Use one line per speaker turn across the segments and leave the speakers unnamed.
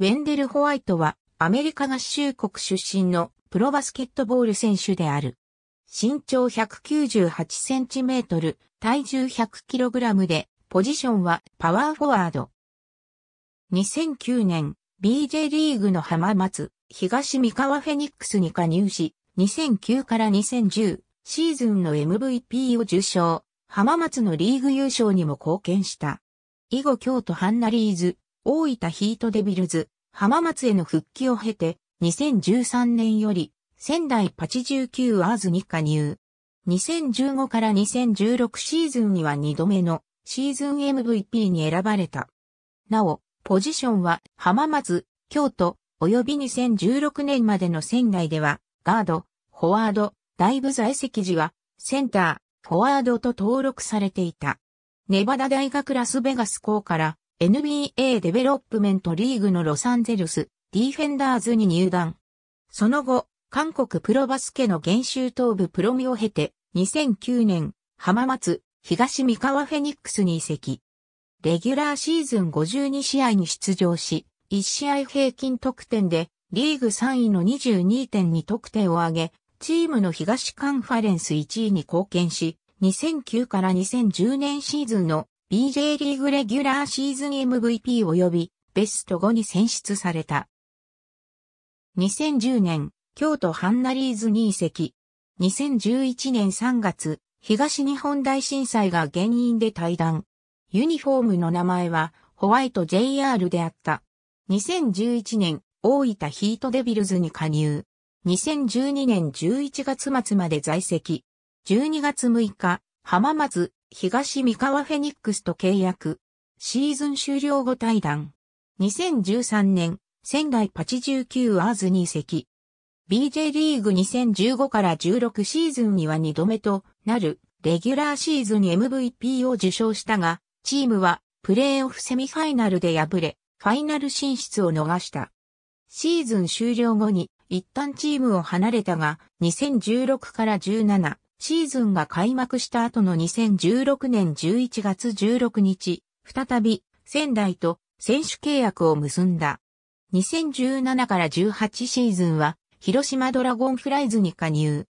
ウェンデル・ホワイトはアメリカ合衆国出身のプロバスケットボール選手である。身長198センチメートル、体重100キログラムで、ポジションはパワーフォワード。2009年、BJ リーグの浜松、東三河フェニックスに加入し、2009から2010シーズンの MVP を受賞、浜松のリーグ優勝にも貢献した。以後京都ハンナリーズ、大分ヒートデビルズ、浜松への復帰を経て、2013年より、仙台8 9アーズに加入。2015から2016シーズンには2度目のシーズン MVP に選ばれた。なお、ポジションは浜松、京都、及び2016年までの仙台では、ガード、フォワード、大部在籍時は、センター、フォワードと登録されていた。ネバダ大学ラスベガス校から NBA デベロップメントリーグのロサンゼルス、ディフェンダーズに入団。その後、韓国プロバスケの現州東部プロミを経て、2009年、浜松、東三河フェニックスに移籍。レギュラーシーズン52試合に出場し、1試合平均得点で、リーグ3位の22.2得点を挙げ、チームの東カンファレンス1位に貢献し、2009から2010年シーズンの BJ リーグレギュラーシーズン MVP 及びベスト5に選出された。2010年、京都ハンナリーズに移籍。2011年3月、東日本大震災が原因で退団。ユニフォームの名前はホワイト JR であった。2011年、大分ヒートデビルズに加入。2012年11月末まで在籍。12月6日、浜松東三河フェニックスと契約。シーズン終了後対談。2013年、仙台89アーズに移籍。BJ リーグ2015から16シーズンには2度目となるレギュラーシーズン MVP を受賞したが、チームはプレーオフセミファイナルで敗れ、ファイナル進出を逃した。シーズン終了後に一旦チームを離れたが、2016から17、シーズンが開幕した後の2016年11月16日、再び仙台と選手契約を結んだ。2017から18シーズンは広島ドラゴンフライズに加入。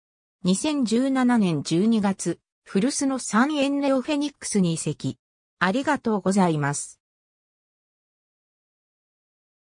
2017年12月、古巣のサンエンレオフェニックスに移籍。ありがとうございます。